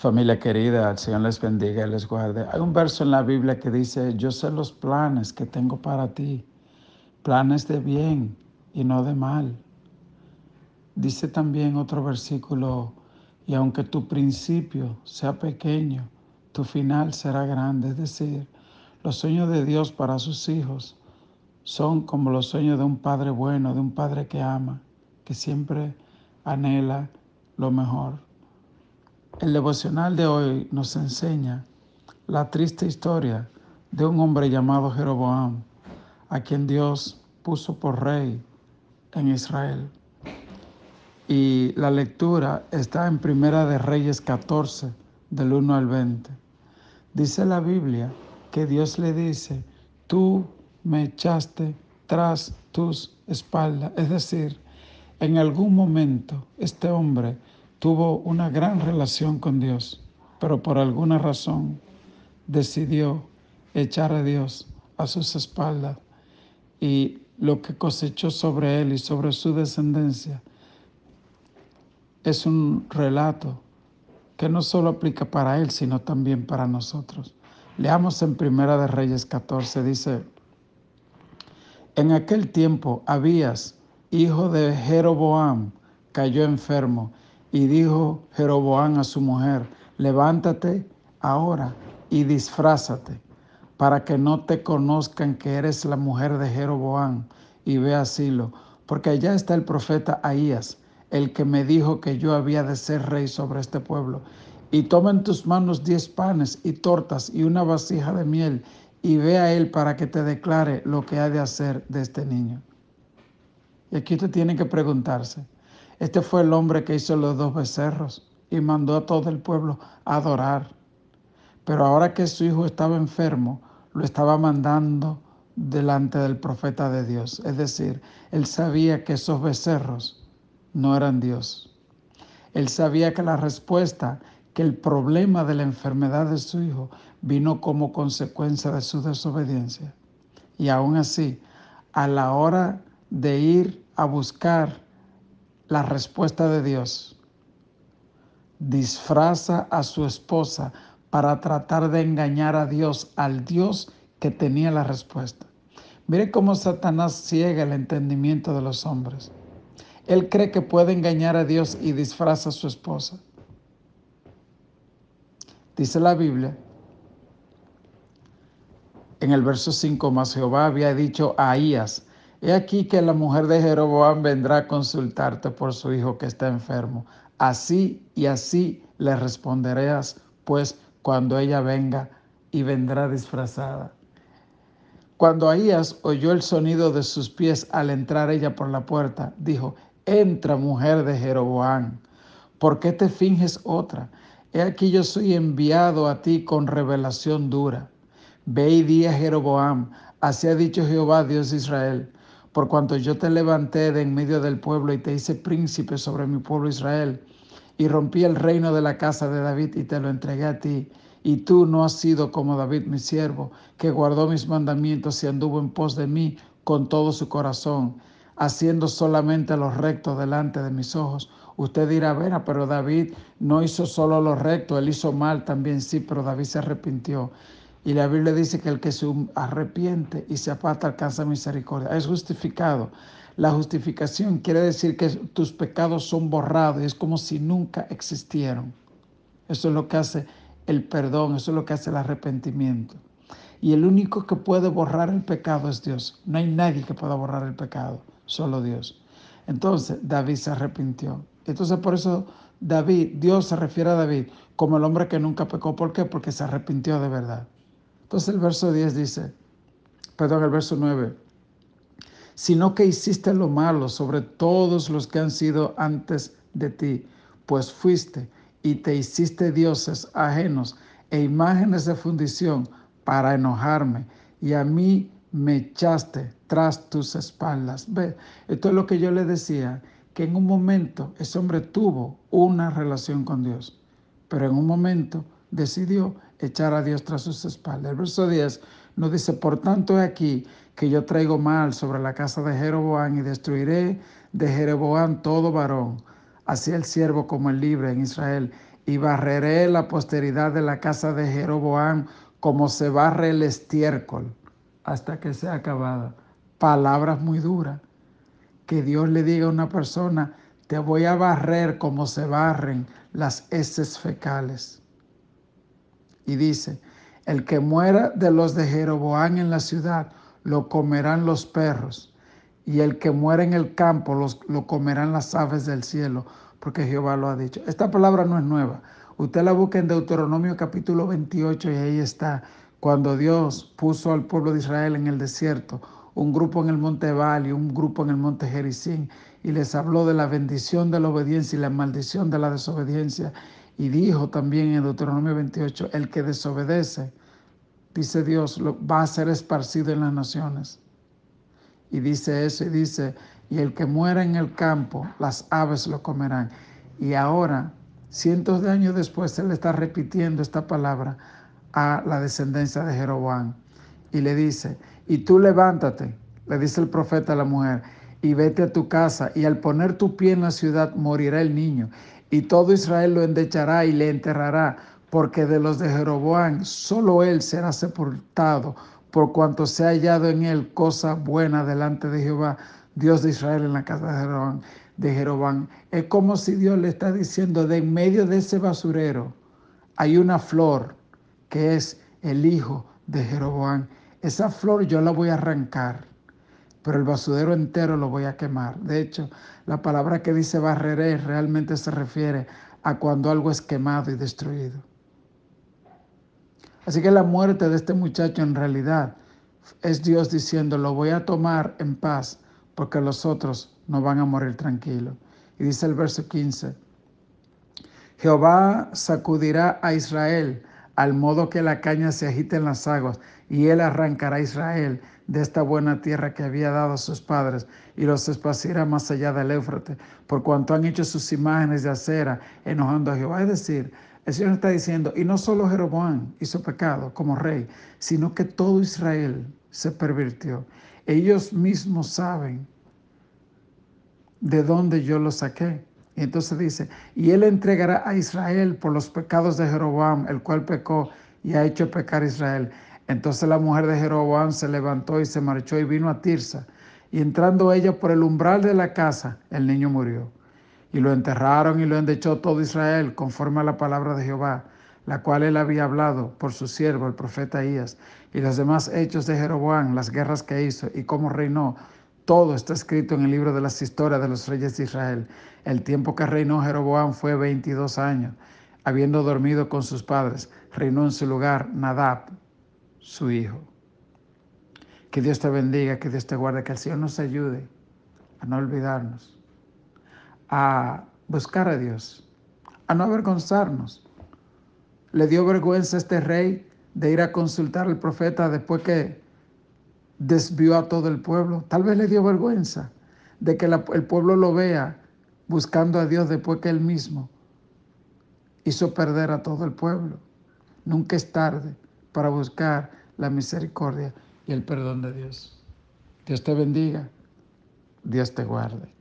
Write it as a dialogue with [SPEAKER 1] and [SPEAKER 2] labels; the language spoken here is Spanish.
[SPEAKER 1] Familia querida, el Señor les bendiga y les guarde. Hay un verso en la Biblia que dice, yo sé los planes que tengo para ti, planes de bien y no de mal. Dice también otro versículo, y aunque tu principio sea pequeño, tu final será grande. Es decir, los sueños de Dios para sus hijos son como los sueños de un padre bueno, de un padre que ama, que siempre anhela lo mejor. El devocional de hoy nos enseña la triste historia de un hombre llamado Jeroboam, a quien Dios puso por rey en Israel. Y la lectura está en Primera de Reyes 14, del 1 al 20. Dice la Biblia que Dios le dice, tú me echaste tras tus espaldas. Es decir, en algún momento este hombre tuvo una gran relación con Dios, pero por alguna razón decidió echar a Dios a sus espaldas y lo que cosechó sobre él y sobre su descendencia es un relato que no solo aplica para él, sino también para nosotros. Leamos en Primera de Reyes 14, dice, en aquel tiempo Abías, hijo de Jeroboam, cayó enfermo y dijo Jeroboán a su mujer, levántate ahora y disfrázate, para que no te conozcan que eres la mujer de Jeroboán, y ve a Silo, porque allá está el profeta Ahías, el que me dijo que yo había de ser rey sobre este pueblo. Y toma en tus manos diez panes y tortas y una vasija de miel, y ve a él para que te declare lo que ha de hacer de este niño. Y aquí usted tiene que preguntarse, este fue el hombre que hizo los dos becerros y mandó a todo el pueblo adorar. Pero ahora que su hijo estaba enfermo, lo estaba mandando delante del profeta de Dios. Es decir, él sabía que esos becerros no eran Dios. Él sabía que la respuesta, que el problema de la enfermedad de su hijo vino como consecuencia de su desobediencia. Y aún así, a la hora de ir a buscar la respuesta de Dios. Disfraza a su esposa para tratar de engañar a Dios, al Dios que tenía la respuesta. Mire cómo Satanás ciega el entendimiento de los hombres. Él cree que puede engañar a Dios y disfraza a su esposa. Dice la Biblia, en el verso 5, más Jehová había dicho a Ahías, He aquí que la mujer de Jeroboam vendrá a consultarte por su hijo que está enfermo. Así y así le responderás, pues, cuando ella venga y vendrá disfrazada. Cuando Ahías oyó el sonido de sus pies al entrar ella por la puerta, dijo, entra mujer de Jeroboam, ¿por qué te finges otra? He aquí yo soy enviado a ti con revelación dura. Ve y di a Jeroboam, así ha dicho Jehová Dios de Israel, por cuanto yo te levanté de en medio del pueblo y te hice príncipe sobre mi pueblo Israel, y rompí el reino de la casa de David y te lo entregué a ti. Y tú no has sido como David mi siervo, que guardó mis mandamientos y anduvo en pos de mí con todo su corazón, haciendo solamente los rectos delante de mis ojos. Usted dirá, verá pero David no hizo solo lo recto, él hizo mal también, sí, pero David se arrepintió. Y la Biblia dice que el que se arrepiente y se aparta alcanza misericordia. Es justificado. La justificación quiere decir que tus pecados son borrados. Es como si nunca existieron. Eso es lo que hace el perdón. Eso es lo que hace el arrepentimiento. Y el único que puede borrar el pecado es Dios. No hay nadie que pueda borrar el pecado. Solo Dios. Entonces David se arrepintió. Entonces por eso David, Dios se refiere a David como el hombre que nunca pecó. ¿Por qué? Porque se arrepintió de verdad. Entonces el verso 10 dice, perdón, el verso 9, sino que hiciste lo malo sobre todos los que han sido antes de ti, pues fuiste y te hiciste dioses ajenos e imágenes de fundición para enojarme, y a mí me echaste tras tus espaldas. Ve, esto es lo que yo le decía, que en un momento ese hombre tuvo una relación con Dios, pero en un momento decidió echar a Dios tras sus espaldas. El verso 10 nos dice, por tanto he aquí que yo traigo mal sobre la casa de Jeroboam y destruiré de Jeroboam todo varón, así el siervo como el libre en Israel, y barreré la posteridad de la casa de Jeroboam como se barre el estiércol hasta que sea acabada. Palabras muy duras. Que Dios le diga a una persona, te voy a barrer como se barren las heces fecales y dice, el que muera de los de Jeroboán en la ciudad, lo comerán los perros, y el que muera en el campo, lo comerán las aves del cielo, porque Jehová lo ha dicho. Esta palabra no es nueva. Usted la busca en Deuteronomio capítulo 28 y ahí está, cuando Dios puso al pueblo de Israel en el desierto, un grupo en el monte Baal un grupo en el monte Jericín, y les habló de la bendición de la obediencia y la maldición de la desobediencia y dijo también en Deuteronomio 28, el que desobedece, dice Dios, va a ser esparcido en las naciones. Y dice eso y dice, y el que muera en el campo, las aves lo comerán. Y ahora, cientos de años después, él está repitiendo esta palabra a la descendencia de Jeroboam. Y le dice, y tú levántate, le dice el profeta a la mujer, y vete a tu casa, y al poner tu pie en la ciudad morirá el niño, y todo Israel lo endechará y le enterrará, porque de los de Jeroboam solo él será sepultado, por cuanto se ha hallado en él cosa buena delante de Jehová, Dios de Israel, en la casa de Jeroboán. De Es como si Dios le está diciendo, de en medio de ese basurero hay una flor que es el hijo de Jeroboam. Esa flor yo la voy a arrancar pero el basurero entero lo voy a quemar. De hecho, la palabra que dice barreré realmente se refiere a cuando algo es quemado y destruido. Así que la muerte de este muchacho en realidad es Dios diciendo, lo voy a tomar en paz porque los otros no van a morir tranquilo. Y dice el verso 15, Jehová sacudirá a Israel al modo que la caña se agita en las aguas, y él arrancará a Israel de esta buena tierra que había dado a sus padres, y los esparcirá más allá del Éufrates, por cuanto han hecho sus imágenes de acera, enojando a Jehová. Es decir, el Señor está diciendo, y no solo Jeroboam hizo pecado como rey, sino que todo Israel se pervirtió. Ellos mismos saben de dónde yo los saqué y entonces dice, y él entregará a Israel por los pecados de Jeroboam, el cual pecó y ha hecho pecar a Israel. Entonces la mujer de Jeroboam se levantó y se marchó y vino a Tirsa. Y entrando ella por el umbral de la casa, el niño murió. Y lo enterraron y lo endechó todo Israel, conforme a la palabra de Jehová, la cual él había hablado por su siervo, el profeta ías y los demás hechos de Jeroboam, las guerras que hizo y cómo reinó, todo está escrito en el libro de las historias de los reyes de Israel. El tiempo que reinó Jeroboam fue 22 años. Habiendo dormido con sus padres, reinó en su lugar Nadab, su hijo. Que Dios te bendiga, que Dios te guarde, que el Señor nos ayude a no olvidarnos, a buscar a Dios, a no avergonzarnos. Le dio vergüenza a este rey de ir a consultar al profeta después que desvió a todo el pueblo. Tal vez le dio vergüenza de que el pueblo lo vea buscando a Dios después que él mismo hizo perder a todo el pueblo. Nunca es tarde para buscar la misericordia y el perdón de Dios. Dios te bendiga, Dios te guarde.